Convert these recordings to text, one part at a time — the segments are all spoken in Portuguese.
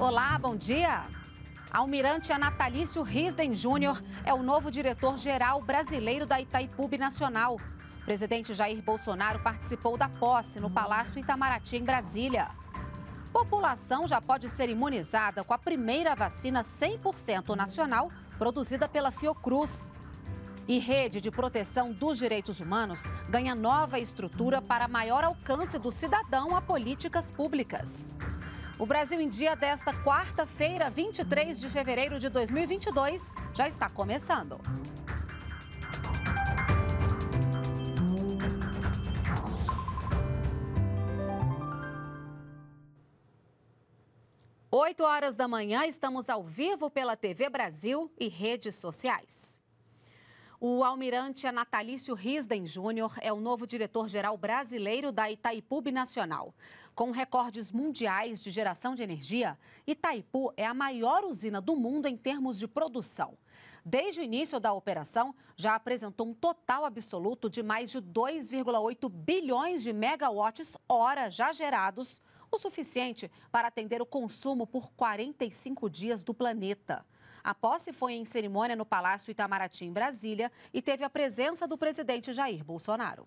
Olá, bom dia. Almirante Anatalício Risden Júnior é o novo diretor-geral brasileiro da Itaipu Nacional. O presidente Jair Bolsonaro participou da posse no Palácio Itamaraty, em Brasília. População já pode ser imunizada com a primeira vacina 100% nacional produzida pela Fiocruz. E rede de proteção dos direitos humanos ganha nova estrutura para maior alcance do cidadão a políticas públicas. O Brasil em Dia desta quarta-feira, 23 de fevereiro de 2022, já está começando. Oito horas da manhã, estamos ao vivo pela TV Brasil e redes sociais. O almirante Natalício Risden Júnior é o novo diretor-geral brasileiro da Itaipu Nacional. Com recordes mundiais de geração de energia, Itaipu é a maior usina do mundo em termos de produção. Desde o início da operação, já apresentou um total absoluto de mais de 2,8 bilhões de megawatts hora já gerados, o suficiente para atender o consumo por 45 dias do planeta. A posse foi em cerimônia no Palácio Itamaraty, em Brasília, e teve a presença do presidente Jair Bolsonaro.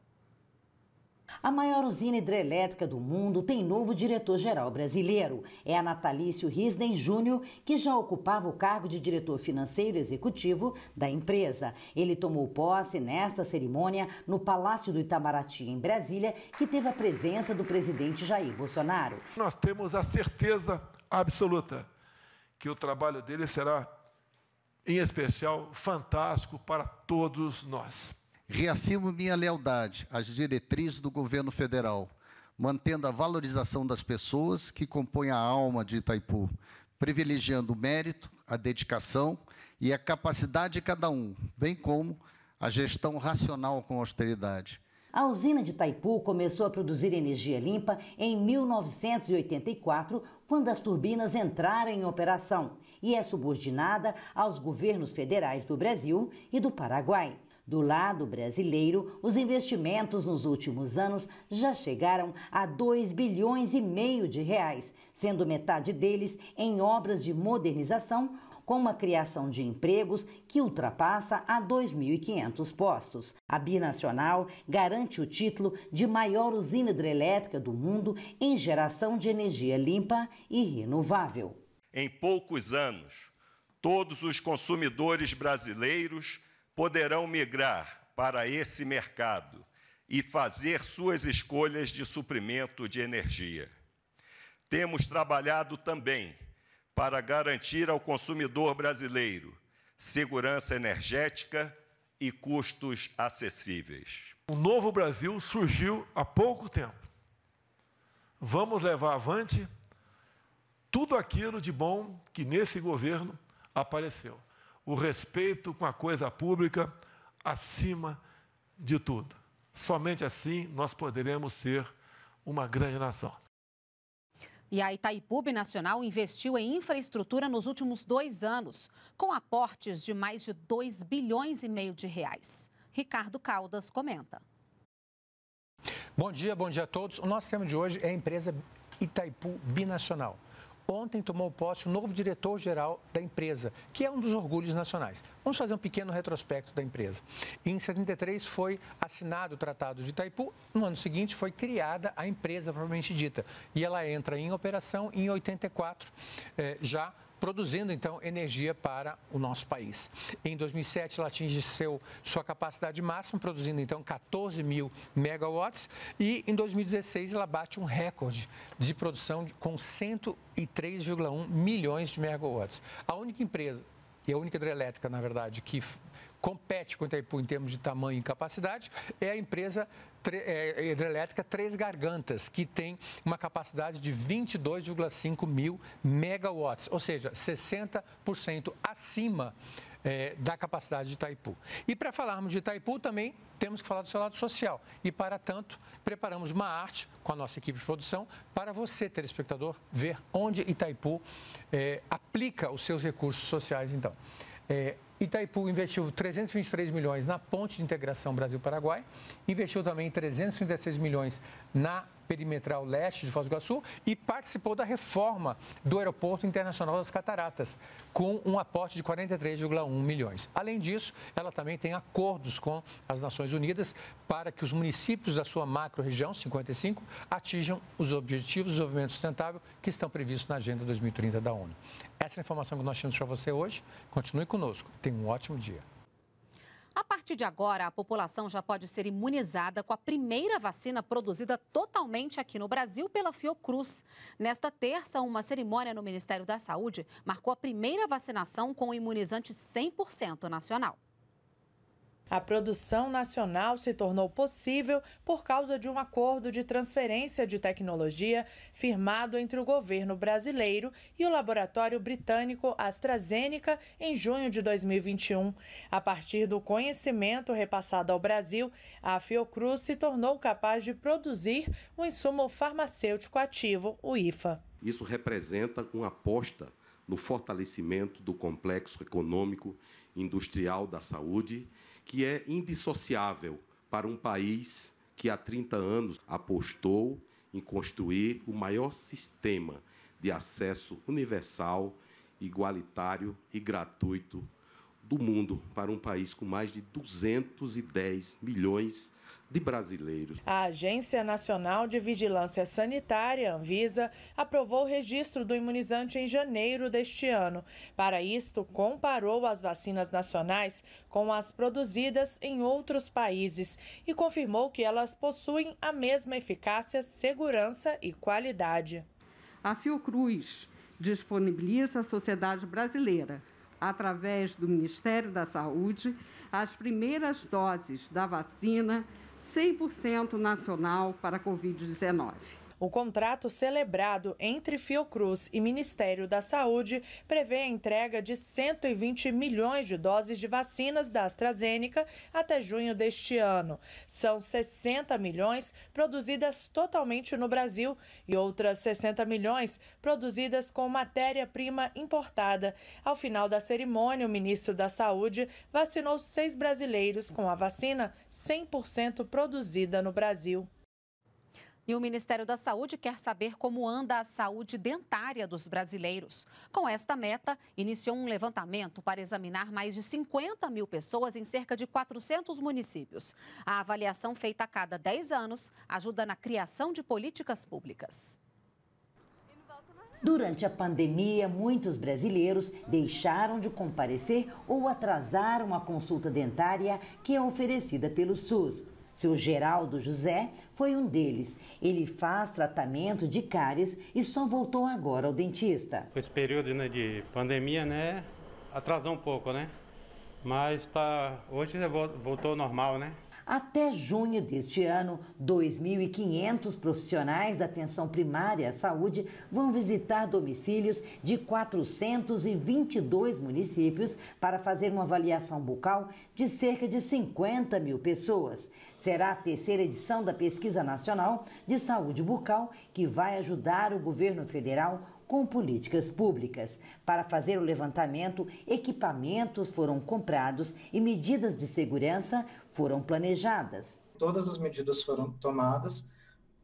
A maior usina hidrelétrica do mundo tem novo diretor-geral brasileiro. É a Natalício Risden Júnior, que já ocupava o cargo de diretor financeiro executivo da empresa. Ele tomou posse nesta cerimônia no Palácio do Itamaraty, em Brasília, que teve a presença do presidente Jair Bolsonaro. Nós temos a certeza absoluta que o trabalho dele será em especial, fantástico para todos nós. Reafirmo minha lealdade às diretrizes do governo federal, mantendo a valorização das pessoas que compõem a alma de Itaipu, privilegiando o mérito, a dedicação e a capacidade de cada um, bem como a gestão racional com austeridade. A usina de Itaipu começou a produzir energia limpa em 1984 quando as turbinas entrarem em operação e é subordinada aos governos federais do Brasil e do Paraguai. Do lado brasileiro, os investimentos nos últimos anos já chegaram a 2 bilhões e meio de reais, sendo metade deles em obras de modernização com uma criação de empregos que ultrapassa a 2.500 postos. A binacional garante o título de maior usina hidrelétrica do mundo em geração de energia limpa e renovável. Em poucos anos, todos os consumidores brasileiros poderão migrar para esse mercado e fazer suas escolhas de suprimento de energia. Temos trabalhado também para garantir ao consumidor brasileiro segurança energética e custos acessíveis. O novo Brasil surgiu há pouco tempo. Vamos levar avante tudo aquilo de bom que nesse governo apareceu. O respeito com a coisa pública acima de tudo. Somente assim nós poderemos ser uma grande nação. E a Itaipu Binacional investiu em infraestrutura nos últimos dois anos, com aportes de mais de 2 bilhões e meio de reais. Ricardo Caldas comenta. Bom dia, bom dia a todos. O nosso tema de hoje é a empresa Itaipu Binacional. Ontem tomou posse o novo diretor-geral da empresa, que é um dos orgulhos nacionais. Vamos fazer um pequeno retrospecto da empresa. Em 73 foi assinado o Tratado de Itaipu, no ano seguinte foi criada a empresa propriamente dita. E ela entra em operação em 84, eh, já produzindo então energia para o nosso país. Em 2007, ela atinge seu, sua capacidade máxima, produzindo então 14 mil megawatts, e em 2016 ela bate um recorde de produção com 103,1 milhões de megawatts. A única empresa e a única hidrelétrica, na verdade, que compete com o Itaipu em termos de tamanho e capacidade, é a empresa é, é, hidrelétrica Três Gargantas, que tem uma capacidade de 22,5 mil megawatts, ou seja, 60% acima é, da capacidade de Itaipu. E para falarmos de Itaipu, também temos que falar do seu lado social. E para tanto, preparamos uma arte com a nossa equipe de produção para você, telespectador, ver onde Itaipu é, aplica os seus recursos sociais. Então, é, Itaipu investiu 323 milhões na ponte de integração Brasil-Paraguai, investiu também 336 milhões na perimetral leste de Foz do Iguaçu e participou da reforma do Aeroporto Internacional das Cataratas, com um aporte de 43,1 milhões. Além disso, ela também tem acordos com as Nações Unidas para que os municípios da sua macro-região, 55, atinjam os objetivos de desenvolvimento sustentável que estão previstos na Agenda 2030 da ONU. Essa é a informação que nós temos para você hoje. Continue conosco. Tenha um ótimo dia. A partir de agora, a população já pode ser imunizada com a primeira vacina produzida totalmente aqui no Brasil pela Fiocruz. Nesta terça, uma cerimônia no Ministério da Saúde marcou a primeira vacinação com o imunizante 100% nacional. A produção nacional se tornou possível por causa de um acordo de transferência de tecnologia firmado entre o governo brasileiro e o laboratório britânico AstraZeneca em junho de 2021. A partir do conhecimento repassado ao Brasil, a Fiocruz se tornou capaz de produzir o insumo farmacêutico ativo, o IFA. Isso representa uma aposta no fortalecimento do complexo econômico industrial da saúde que é indissociável para um país que há 30 anos apostou em construir o maior sistema de acesso universal, igualitário e gratuito do mundo para um país com mais de 210 milhões de brasileiros. A Agência Nacional de Vigilância Sanitária, Anvisa, aprovou o registro do imunizante em janeiro deste ano. Para isto, comparou as vacinas nacionais com as produzidas em outros países e confirmou que elas possuem a mesma eficácia, segurança e qualidade. A Fiocruz disponibiliza à sociedade brasileira através do Ministério da Saúde, as primeiras doses da vacina 100% nacional para a Covid-19. O contrato celebrado entre Fiocruz e Ministério da Saúde prevê a entrega de 120 milhões de doses de vacinas da AstraZeneca até junho deste ano. São 60 milhões produzidas totalmente no Brasil e outras 60 milhões produzidas com matéria-prima importada. Ao final da cerimônia, o ministro da Saúde vacinou seis brasileiros com a vacina 100% produzida no Brasil. E o Ministério da Saúde quer saber como anda a saúde dentária dos brasileiros. Com esta meta, iniciou um levantamento para examinar mais de 50 mil pessoas em cerca de 400 municípios. A avaliação feita a cada 10 anos ajuda na criação de políticas públicas. Durante a pandemia, muitos brasileiros deixaram de comparecer ou atrasaram a consulta dentária que é oferecida pelo SUS. Seu Geraldo José foi um deles. Ele faz tratamento de cáries e só voltou agora ao dentista. Esse período né, de pandemia, né, atrasou um pouco, né? Mas tá, hoje voltou ao normal, né? Até junho deste ano, 2.500 profissionais da atenção primária à saúde vão visitar domicílios de 422 municípios para fazer uma avaliação bucal de cerca de 50 mil pessoas. Será a terceira edição da Pesquisa Nacional de Saúde Bucal, que vai ajudar o governo federal com políticas públicas. Para fazer o levantamento, equipamentos foram comprados e medidas de segurança foram planejadas. Todas as medidas foram tomadas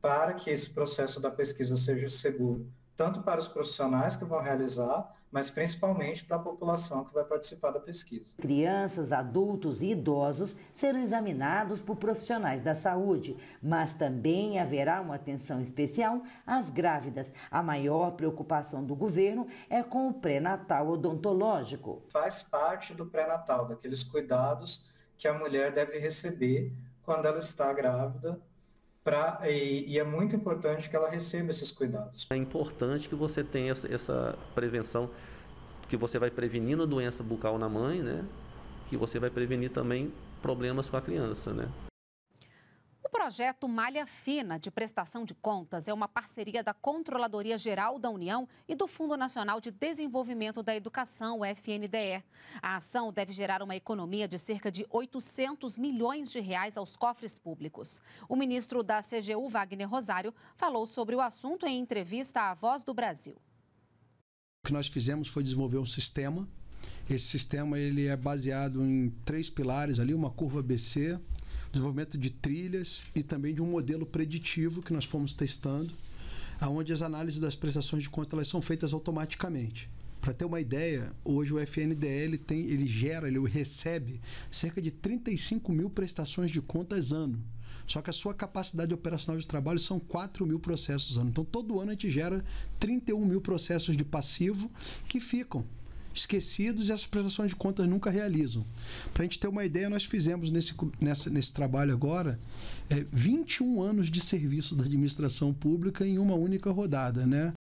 para que esse processo da pesquisa seja seguro, tanto para os profissionais que vão realizar, mas principalmente para a população que vai participar da pesquisa. Crianças, adultos e idosos serão examinados por profissionais da saúde, mas também haverá uma atenção especial às grávidas. A maior preocupação do governo é com o pré-natal odontológico. Faz parte do pré-natal, daqueles cuidados que a mulher deve receber quando ela está grávida Pra, e, e, é muito importante que ela receba esses cuidados. É importante que você tenha essa prevenção, que você vai prevenindo a doença bucal na mãe, né? Que você vai prevenir também problemas com a criança, né? O projeto Malha Fina de Prestação de Contas é uma parceria da Controladoria Geral da União e do Fundo Nacional de Desenvolvimento da Educação, FNDE. A ação deve gerar uma economia de cerca de 800 milhões de reais aos cofres públicos. O ministro da CGU, Wagner Rosário, falou sobre o assunto em entrevista à Voz do Brasil. O que nós fizemos foi desenvolver um sistema. Esse sistema ele é baseado em três pilares ali, uma curva BC, desenvolvimento de trilhas e também de um modelo preditivo que nós fomos testando, aonde as análises das prestações de conta elas são feitas automaticamente. Para ter uma ideia, hoje o FNDL tem, ele gera, ele recebe cerca de 35 mil prestações de contas ano. Só que a sua capacidade operacional de trabalho são 4 mil processos ano. Então, todo ano a gente gera 31 mil processos de passivo que ficam esquecidos e as prestações de contas nunca realizam. Para a gente ter uma ideia, nós fizemos nesse, nessa, nesse trabalho agora é, 21 anos de serviço da administração pública em uma única rodada, né?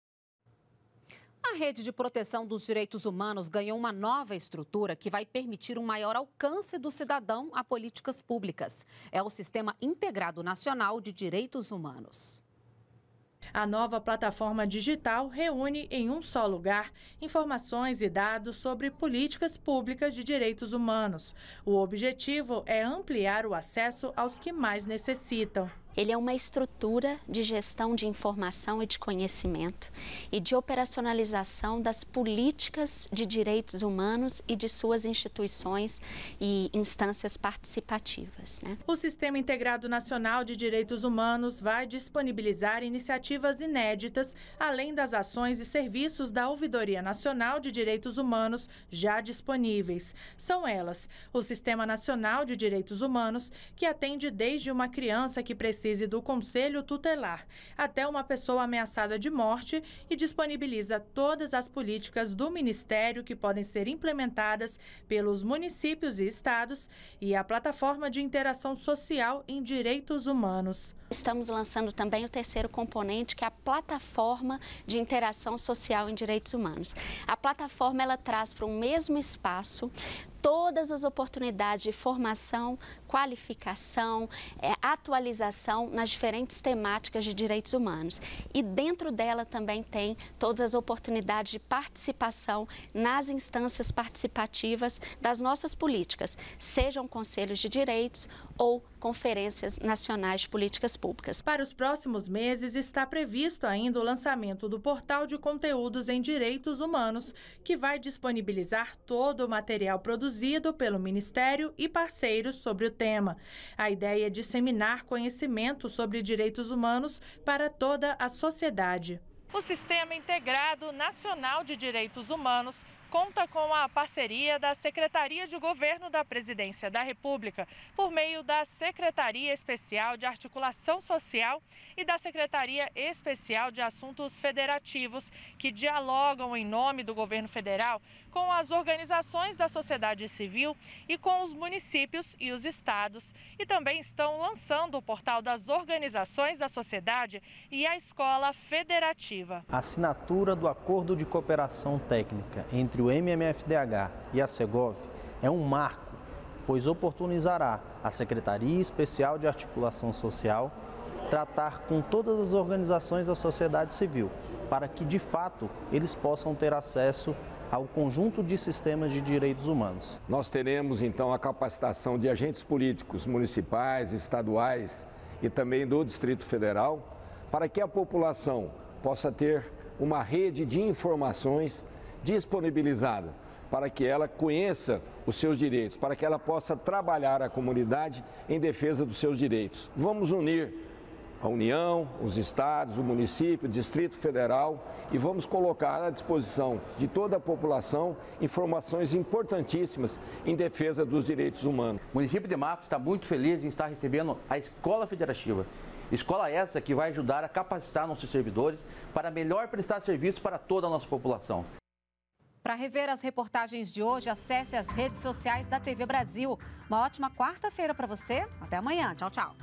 A Rede de Proteção dos Direitos Humanos ganhou uma nova estrutura que vai permitir um maior alcance do cidadão a políticas públicas. É o Sistema Integrado Nacional de Direitos Humanos. A nova plataforma digital reúne em um só lugar informações e dados sobre políticas públicas de direitos humanos. O objetivo é ampliar o acesso aos que mais necessitam. Ele é uma estrutura de gestão de informação e de conhecimento e de operacionalização das políticas de direitos humanos e de suas instituições e instâncias participativas. Né? O Sistema Integrado Nacional de Direitos Humanos vai disponibilizar iniciativas inéditas, além das ações e serviços da Ouvidoria Nacional de Direitos Humanos já disponíveis. São elas o Sistema Nacional de Direitos Humanos, que atende desde uma criança que precisa e do Conselho Tutelar, até uma pessoa ameaçada de morte e disponibiliza todas as políticas do Ministério que podem ser implementadas pelos municípios e estados e a plataforma de interação social em direitos humanos. Estamos lançando também o terceiro componente, que é a plataforma de interação social em direitos humanos. A plataforma ela traz para o mesmo espaço todas as oportunidades de formação, qualificação, é, atualização nas diferentes temáticas de direitos humanos. E dentro dela também tem todas as oportunidades de participação nas instâncias participativas das nossas políticas, sejam conselhos de direitos ou conferências nacionais de políticas públicas. Para os próximos meses está previsto ainda o lançamento do portal de conteúdos em direitos humanos, que vai disponibilizar todo o material produzido produzido pelo Ministério e parceiros sobre o tema. A ideia é disseminar conhecimento sobre direitos humanos para toda a sociedade. O Sistema Integrado Nacional de Direitos Humanos conta com a parceria da Secretaria de Governo da Presidência da República, por meio da Secretaria Especial de Articulação Social e da Secretaria Especial de Assuntos Federativos, que dialogam em nome do governo federal com as organizações da sociedade civil e com os municípios e os estados. E também estão lançando o portal das organizações da sociedade e a escola federativa. assinatura do Acordo de Cooperação Técnica entre entre o MMFDH e a Segov é um marco, pois oportunizará a Secretaria Especial de Articulação Social tratar com todas as organizações da sociedade civil, para que de fato eles possam ter acesso ao conjunto de sistemas de direitos humanos. Nós teremos então a capacitação de agentes políticos municipais, estaduais e também do Distrito Federal, para que a população possa ter uma rede de informações disponibilizada para que ela conheça os seus direitos, para que ela possa trabalhar a comunidade em defesa dos seus direitos. Vamos unir a União, os estados, o município, o Distrito Federal e vamos colocar à disposição de toda a população informações importantíssimas em defesa dos direitos humanos. O município de Mafra está muito feliz em estar recebendo a Escola Federativa. Escola essa que vai ajudar a capacitar nossos servidores para melhor prestar serviço para toda a nossa população. Para rever as reportagens de hoje, acesse as redes sociais da TV Brasil. Uma ótima quarta-feira para você. Até amanhã. Tchau, tchau.